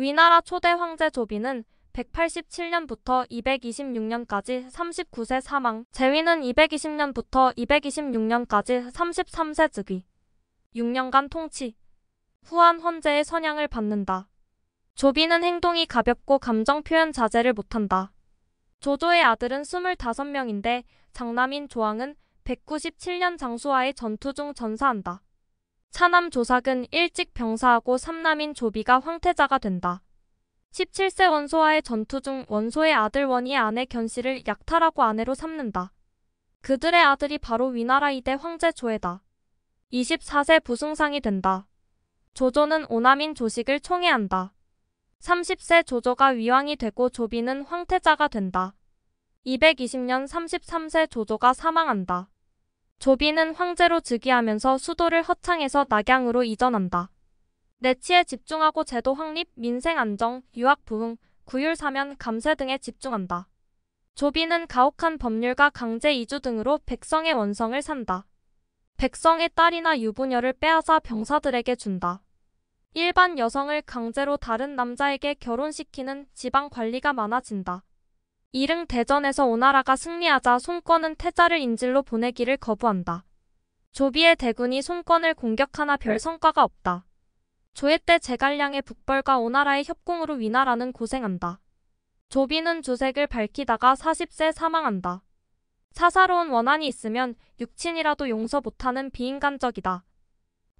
위나라 초대 황제 조비는 187년부터 226년까지 39세 사망, 제위는 220년부터 226년까지 33세 즉위, 6년간 통치, 후한 헌제의 선양을 받는다. 조비는 행동이 가볍고 감정 표현 자제를 못한다. 조조의 아들은 25명인데 장남인 조왕은 197년 장수와의 전투 중 전사한다. 차남 조삭은 일찍 병사하고 삼남인 조비가 황태자가 된다. 17세 원소와의 전투 중 원소의 아들 원이 아내 견씨를 약탈하고 아내로 삼는다. 그들의 아들이 바로 위나라 이대 황제 조에다 24세 부승상이 된다. 조조는 오남인 조식을 총애한다. 30세 조조가 위왕이 되고 조비는 황태자가 된다. 220년 33세 조조가 사망한다. 조비는 황제로 즉위하면서 수도를 허창에서 낙양으로 이전한다. 내치에 집중하고 제도 확립, 민생 안정, 유학 부흥, 구율 사면 감세 등에 집중한다. 조비는 가혹한 법률과 강제 이주 등으로 백성의 원성을 산다. 백성의 딸이나 유부녀를 빼앗아 병사들에게 준다. 일반 여성을 강제로 다른 남자에게 결혼시키는 지방 관리가 많아진다. 이릉 대전에서 오나라가 승리하자 송권은 태자를 인질로 보내기를 거부한다. 조비의 대군이 송권을 공격하나 별 성과가 없다. 조해 때 제갈량의 북벌과 오나라의 협공으로 위나라는 고생한다. 조비는 주색을 밝히다가 40세 사망한다. 사사로운 원한이 있으면 육친이라도 용서 못하는 비인간적이다.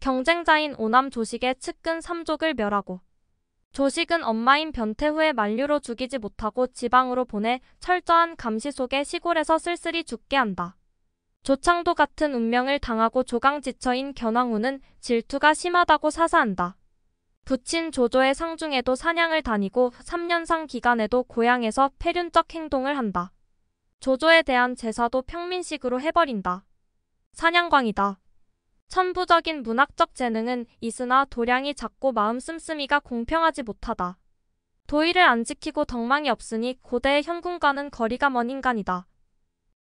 경쟁자인 오남 조식의 측근 삼족을 멸하고 조식은 엄마인 변태 후의 만류로 죽이지 못하고 지방으로 보내 철저한 감시 속에 시골에서 쓸쓸히 죽게 한다. 조창도 같은 운명을 당하고 조강지처인 견황후는 질투가 심하다고 사사한다. 부친 조조의 상중에도 사냥을 다니고 3년상 기간에도 고향에서 폐륜적 행동을 한다. 조조에 대한 제사도 평민식으로 해버린다. 사냥광이다. 천부적인 문학적 재능은 있으나 도량이 작고 마음 씀씀이가 공평하지 못하다. 도의를 안 지키고 덕망이 없으니 고대의 현군과는 거리가 먼 인간이다.